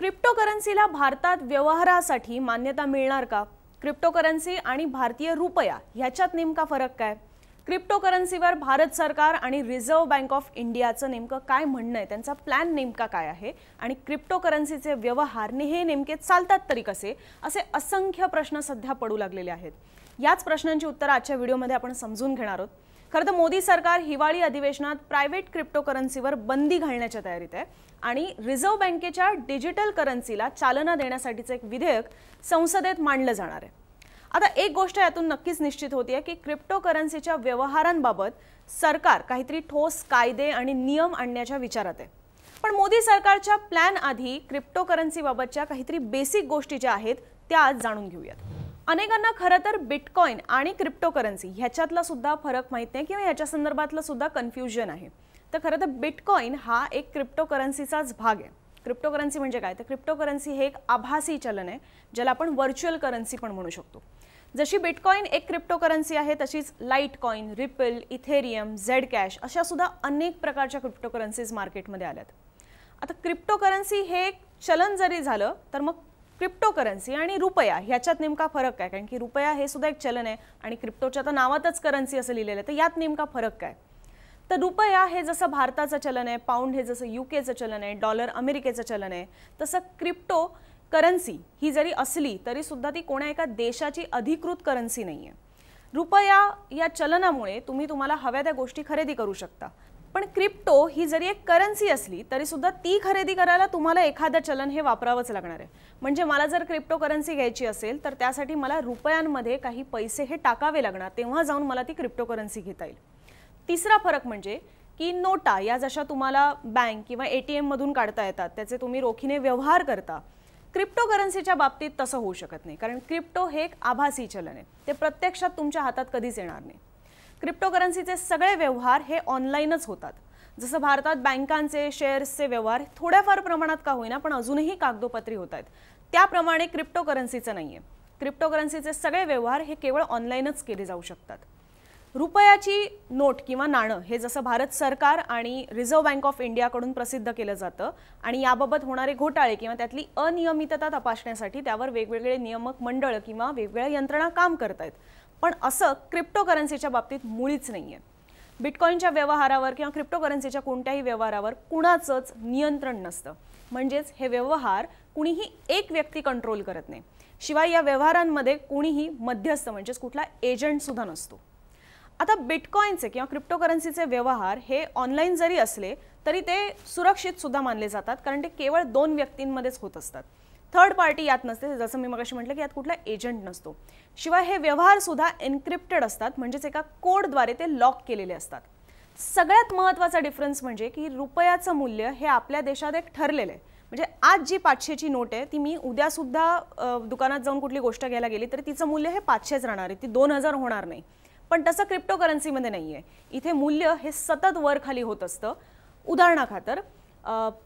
क्रिप्टोकरन्सीला भारतात व्यवहारासाठी मान्यता मिळणार का क्रिप्टोकरन्सी आणि भारतीय रुपया ह्याच्यात नेमका फरक काय क्रिप्टोकरन्सीवर भारत सरकार आणि रिझर्व्ह बँक ऑफ इंडियाचं नेमकं काय म्हणणं आहे त्यांचा प्लॅन नेमका काय आहे आणि क्रिप्टोकरन्सीचे व्यवहार ने हे नेमके चालतात तरी कसे असे असंख्य प्रश्न सध्या पडू लागलेले आहेत याच प्रश्नांची उत्तरं आजच्या व्हिडिओमध्ये आपण समजून घेणार आहोत खरं तर मोदी सरकार हिवाळी अधिवेशनात प्रायव्हेट क्रिप्टो करन्सीवर बंदी घालण्याच्या तयारीत आहे आणि रिझर्व्ह बँकेच्या डिजिटल करन्सीला चालना देण्यासाठीचं एक विधेयक संसदेत मांडलं जाणार आहे आता एक गोष्ट यातून नक्कीच निश्चित होती आहे की क्रिप्टो करन्सीच्या व्यवहारांबाबत सरकार काहीतरी ठोस कायदे आणि नियम आणण्याच्या विचारात आहे पण मोदी सरकारच्या प्लॅन आधी क्रिप्टो करन्सीबाबतच्या काहीतरी बेसिक गोष्टी ज्या आहेत त्या आज जाणून घेऊयात अनेकांना खरं तर बिटकॉईन आणि क्रिप्टोकरन्सी ह्याच्यातला सुद्धा फरक माहीत नाही किंवा ह्याच्या संदर्भातलं सुद्धा कन्फ्युजन आहे तर खरं तर बिटकॉईन हा एक क्रिप्टोकरन्सीचाच भाग आहे क्रिप्टोकरन्सी म्हणजे काय तर क्रिप्टोकरन्सी हे एक आभासी चलन आहे ज्याला आपण व्हर्च्युअल करन्सी पण म्हणू शकतो जशी बिटकॉईन एक क्रिप्टोकरन्सी आहे तशीच Litecoin Ripple Ethereum Zcash अशा सुद्धा अनेक प्रकारच्या क्रिप्टोकरन्सीज मार्केटमध्ये आल्यात आता क्रिप्टोकरन्सी हे एक चलन जरी झालं तर मग क्रिप्टोकरन्सी आणि रुपया ह्याच्यात नेमका फरक काय कारण की रुपया हे सुद्धा एक चलन आहे आणि क्रिप्टोच्या तर नावातच करन्सी असं लिहिलेलं आहे तर यात नेमका फरक काय तर रुपया हे जसं भारताचं चलन आहे पाऊंड हे जसं यू केचं चलन आहे डॉलर अमेरिकेचं चलन आहे तसं क्रिप्टो करन्सी ही जरी असली तरी सुद्धा ती कोणा एका देशाची अधिकृत करन्सी नाही आहे रुपया या चलनामुळे तुम्ही तुम्हाला हव्या त्या गोष्टी खरेदी करू शकता पण क्रिप्टो ही जरी एक करन्सी असली तरी सुद्धा ती खरेदी करायला तुम्हाला एखादं चलन हे वापरावंच लागणार आहे म्हणजे मला जर क्रिप्टो करन्सी घ्यायची असेल तर त्यासाठी मला रुपयांमध्ये काही पैसे हे टाकावे लागणार तेव्हा जाऊन मला ती क्रिप्टो करन्सी घेता येईल तिसरा फरक म्हणजे की नोटा या जशा तुम्हाला बँक किंवा ए टी एममधून काढता येतात त्याचे तुम्ही रोखीने व्यवहार करता क्रिप्टो करन्सीच्या बाबतीत तसं होऊ शकत नाही कारण क्रिप्टो हे एक आभासी चलन आहे ते प्रत्यक्षात तुमच्या हातात कधीच येणार नाही क्रिप्टोकरन्सीचे सगळे व्यवहार हे ऑनलाईनच होतात जसं भारतात बँकांचे शेअर्सचे व्यवहार थोड्याफार प्रमाणात का होईना पण अजूनही कागदोपत्री होत आहेत त्याप्रमाणे क्रिप्टोकरन्सीचं नाही आहे क्रिप्टोकरन्सीचे सगळे व्यवहार हे केवळ ऑनलाईनच केले जाऊ शकतात रुपयाची नोट किंवा नाणं हे जसं भारत सरकार आणि रिझर्व्ह बँक ऑफ इंडियाकडून प्रसिद्ध केलं जातं आणि याबाबत होणारे घोटाळे किंवा त्यातली अनियमितता तपासण्यासाठी त्यावर वेगवेगळे नियामक मंडळ किंवा वेगवेगळ्या यंत्रणा काम करत आहेत पण असं क्रिप्टोकरन्सीच्या बाबतीत मुळीच नाही आहे बिटकॉईनच्या व्यवहारावर किंवा क्रिप्टोकरन्सीच्या कोणत्याही व्यवहारावर कुणाचंच नियंत्रण नसतं म्हणजेच हे व्यवहार कुणीही एक व्यक्ती कंट्रोल करत नाही शिवाय या व्यवहारांमध्ये कुणीही मध्यस्थ म्हणजेच कुठला एजंटसुद्धा नसतो आता बिटकॉईनचे किंवा क्रिप्टोकरन्सीचे व्यवहार हे ऑनलाईन जरी असले तरी ते सुरक्षितसुद्धा मानले जातात कारण ते केवळ दोन व्यक्तींमध्येच होत असतात थर्ड पार्टी यात नसते जसं मी मगाशी म्हटलं की यात कुठला एजंट नसतो शिवाय हे व्यवहार सुद्धा एन्क्रिप्टेड असतात म्हणजेच एका कोडद्वारे ते लॉक केलेले असतात सगळ्यात महत्त्वाचा डिफरन्स म्हणजे की रुपयाचं मूल्य हे आपल्या देशात एक ठरलेलं आहे म्हणजे आज जी पाचशेची नोट आहे ती मी उद्यासुद्धा दुकानात जाऊन कुठली गोष्ट घ्यायला गेली तर तिचं मूल्य हे पाचशेच राहणार आहे ती दोन हजार होणार नाही पण तसं क्रिप्टोकरन्सीमध्ये नाही आहे इथे मूल्य हे सतत वर खाली होत असतं उदाहरणाखातर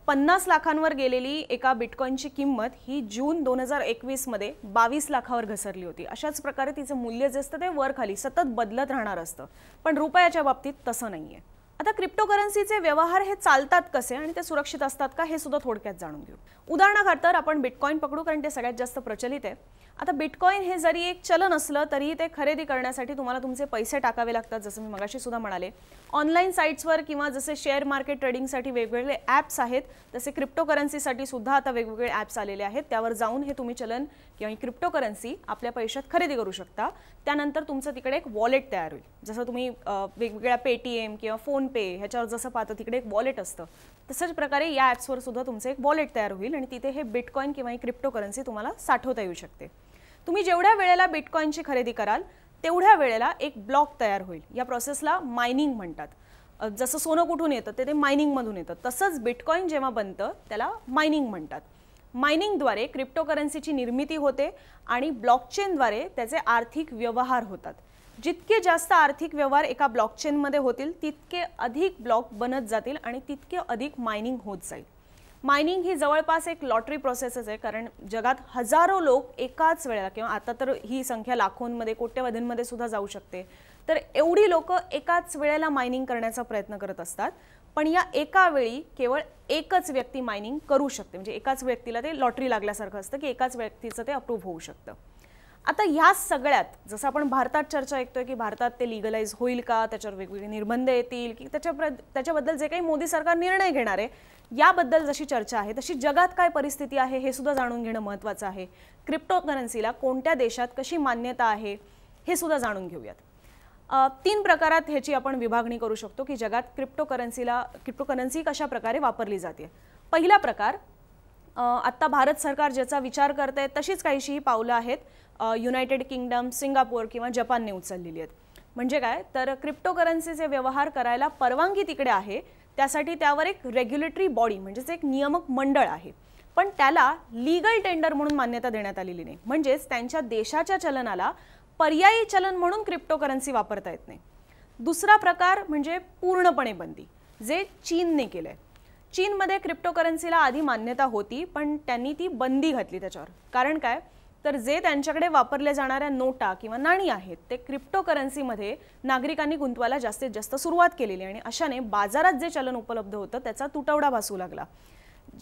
पन्नास लाखांवर गेलेली एका बिटकॉईनची किंमत ही जून दोन हजार एकवीसमध्ये बावीस लाखावर घसरली होती अशाच प्रकारे तिचं मूल्य जे असतं ते वर खाली सतत बदलत राहणार असतं पण रुपयाच्या बाबतीत तसं नाही आहे आता क्रिप्टोकरन्सीचे व्यवहार हे चालतात कसे आणि ते सुरक्षित असतात का हे सुद्धा थोडक्यात जाणून घेऊ उदाहरणार्थ आपण बिटकॉईन पकडू कारण ते सगळ्यात जास्त प्रचलित आहे आता बिटकॉईन हे जरी एक चलन असलं तरीही ते खरेदी करण्यासाठी तुम्हाला तुमचे पैसे टाकावे लागतात जसं मी मगाशी सुद्धा म्हणाले ऑनलाईन साईट्सवर किंवा जसे शेअर मार्केट ट्रेडिंगसाठी वेगवेगळे ॲप्स आहेत तसे क्रिप्टोकरन्सीसाठी सुद्धा आता वेगवेगळे ॲप्स आलेले आहेत त्यावर जाऊन हे तुम्ही चलन किंवा क्रिप्टो करन्सी आपल्या पैशात खरेदी करू शकता त्यानंतर तुमचं तिकडे एक वॉलेट तयार होईल जसं तुम्ही वेगवेगळ्या पेटीएम किंवा फोनपे ह्याच्यावर जसं पाहतो तिकडे एक वॉलेट असतं तसंच प्रकारे या ॲप्सवर सुद्धा तुमचं एक वॉलेट तयार होईल आणि तिथे हे बिटकॉईन किंवा ही क्रिप्टो तुम्हाला साठवता येऊ शकते तुम्ही जेवढ्या वेळेला बिटकॉईनची खरेदी कराल तेवढ्या वेळेला एक ब्लॉक तयार होईल या प्रोसेसला मायनिंग म्हणतात जसं सोनं कुठून येतं ते ते मायनिंगमधून येतं तसंच बिटकॉईन जेव्हा बनतं त्याला मायनिंग म्हणतात मायनिंगद्वारे क्रिप्टोकरन्सीची निर्मिती होते आणि ब्लॉकचेनद्वारे त्याचे आर्थिक व्यवहार होतात जितके जास्त आर्थिक व्यवहार एका ब्लॉकचेनमध्ये होतील तितके अधिक ब्लॉक बनत जातील आणि तितके अधिक मायनिंग होत जाईल मायनिंग ही जवळपास एक लॉटरी प्रोसेसच आहे कारण जगात हजारो लोक एकाच वेळेला किंवा आता तर ही संख्या लाखोंमध्ये कोट्यवधींमध्ये सुद्धा जाऊ शकते तर एवढी लोक एकाच वेळेला मायनिंग करण्याचा प्रयत्न करत असतात पण या एका वेळी केवळ एकच व्यक्ती मायनिंग करू शकते म्हणजे एकाच व्यक्तीला ते लॉटरी लागल्यासारखं असतं की एकाच व्यक्तीचं ते अप्रूव्ह होऊ शकतं आता ह्या सगळ्यात जसं आपण भारतात चर्चा ऐकतोय की भारतात ते लिगलाईज होईल का त्याच्यावर वेगवेगळे निर्बंध येतील की त्याच्या त्याच्याबद्दल जे काही मोदी सरकार निर्णय घेणार आहे याबद्दल जशी चर्चा आहे तशी जगात काय परिस्थिती आहे हे सुद्धा जाणून घेणं महत्त्वाचं आहे क्रिप्टो कोणत्या देशात कशी मान्यता आहे हे सुद्धा जाणून घेऊयात तीन प्रकारात ह्याची आपण विभागणी करू शकतो की जगात क्रिप्टोकरन्सीला क्रिप्टोकरन्सी कशा प्रकारे वापरली जाते पहिला प्रकार आत्ता भारत सरकार ज्याचा विचार करत आहे तशीच काहीशीही पावलं आहेत युनायटेड किंगडम सिंगापूर किंवा जपानने उचललेली आहेत म्हणजे काय तर क्रिप्टोकरन्सीचे व्यवहार करायला परवानगी तिकडे आहे त्यासाठी त्यावर एक रेग्युलेटरी बॉडी म्हणजेच एक नियामक मंडळ आहे पण त्याला लीगल टेंडर म्हणून मान्यता देण्यात आलेली नाही म्हणजेच त्यांच्या देशाच्या चलनाला पर्यायी चलन म्हणून क्रिप्टोकरन्सी वापरता येत नाही दुसरा प्रकार म्हणजे पूर्णपणे बंदी जे चीनने केलं आहे चीनमध्ये क्रिप्टोकरन्सीला आधी मान्यता होती पण त्यांनी ती बंदी घातली त्याच्यावर कारण काय तर जे त्यांच्याकडे वापरल्या जाणाऱ्या नोटा किंवा नाणी आहेत ते क्रिप्टोकरन्सीमध्ये नागरिकांनी गुंतवायला जास्तीत जास्त सुरुवात केलेली आणि अशाने बाजारात जे चलन उपलब्ध होतं त्याचा तुटवडा भासू लागला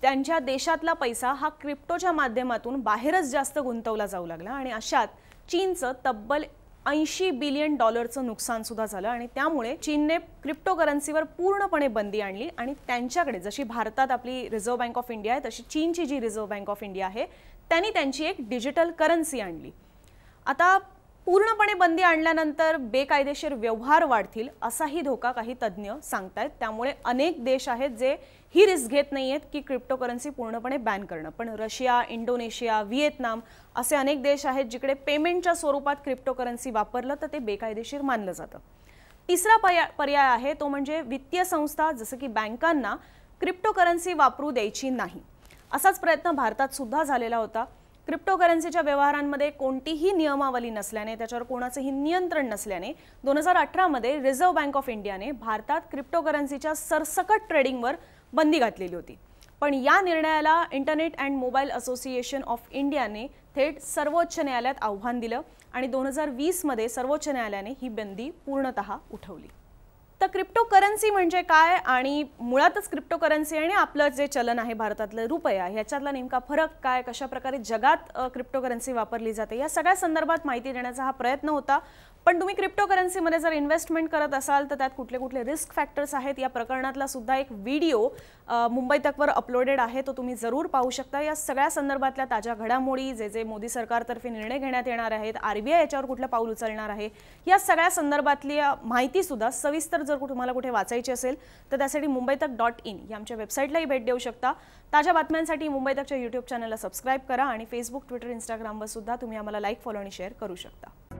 त्यांच्या देशातला पैसा हा क्रिप्टोच्या माध्यमातून बाहेरच जास्त गुंतवला जाऊ लागला आणि अशात चीनचं तब्बल ऐंशी बिलियन डॉलरचं नुकसान सुद्धा झालं आणि त्यामुळे चीनने क्रिप्टो करन्सीवर पूर्णपणे बंदी आणली आणि त्यांच्याकडे जशी भारतात आपली रिझर्व्ह बँक ऑफ इंडिया आहे तशी चीनची जी रिझर्व्ह बँक ऑफ इंडिया आहे त्यांनी त्यांची एक डिजिटल करन्सी आणली आता पूर्णपणे बंदी आणल्यानंतर बेकायदेशीर व्यवहार वाढतील असाही धोका काही तज्ज्ञ सांगतायत त्यामुळे अनेक देश आहेत जे ही रिस्क घेत नाही आहेत की क्रिप्टोकरन्सी पूर्णपणे बॅन करणं पण रशिया इंडोनेशिया व्हिएतनाम असे अनेक देश आहेत जिकडे पेमेंटच्या स्वरूपात क्रिप्टोकरन्सी वापरलं तर ते बेकायदेशीर मानलं जातं तिसरा पर्या पर्याय आहे तो म्हणजे वित्तीय संस्था जसं की बँकांना क्रिप्टोकरन्सी वापरू द्यायची नाही असाच प्रयत्न भारतात सुद्धा झालेला होता क्रिप्टोकरन्सीच्या व्यवहारांमध्ये कोणतीही नियमावली नसल्याने त्याच्यावर कोणाचंही नियंत्रण नसल्याने दोन हजार अठरामध्ये रिझर्व्ह बँक ऑफ इंडियाने भारतात क्रिप्टोकरन्सीच्या सरसकट ट्रेडिंगवर बंदी घातलेली होती पण या निर्णयाला internet and mobile association of इंडियाने थेट सर्वोच्च न्यायालयात आव्हान दिलं आणि दोन हजार वीसमध्ये सर्वोच्च न्यायालयाने ही बंदी पूर्णत उठवली तर क्रिप्टोकरन्सी म्हणजे काय आणि मुळातच क्रिप्टोकरन्सी आणि आपलं जे चलन आहे भारतातलं रुपया ह्याच्यातला नेमका फरक काय कशा प्रकारे जगात क्रिप्टोकरन्सी वापरली जाते या सगळ्या संदर्भात माहिती देण्याचा हा प्रयत्न होता पण तुम्ही क्रिप्टोकरन्सीमध्ये जर इन्व्हेस्टमेंट करत असाल तर त्यात कुठले कुठले रिस्क फॅक्टर्स आहेत या प्रकरणातला सुद्धा एक व्हिडिओ मुंबई तकवर अपलोडेड आहे तो तुम्ही जरूर पाहू शकता या सगळ्या संदर्भातल्या ताज्या घडामोडी जे जे मोदी सरकारतर्फे निर्णय घेण्यात येणार आहेत आय याच्यावर कुठलं पाऊल उचलणार आहे या सगळ्या संदर्भातली माहिती सुद्धा सविस्तर जर तुम्हाला कुठे वाचायची असेल तर त्यासाठी मुंबई तक डॉट इन या आमच्या वेबसाईटलाही भेट देऊ शकता ताज्या बातम्यांसाठी मुंबई तकच्या यूट्यूब चॅनलला सबस्क्राईब करा आणि फेसबुक ट्विटर इंस्टाग्रामवर सुद्धा तुम्ही आम्हाला लाईक फॉलो आणि शेअर करू शकता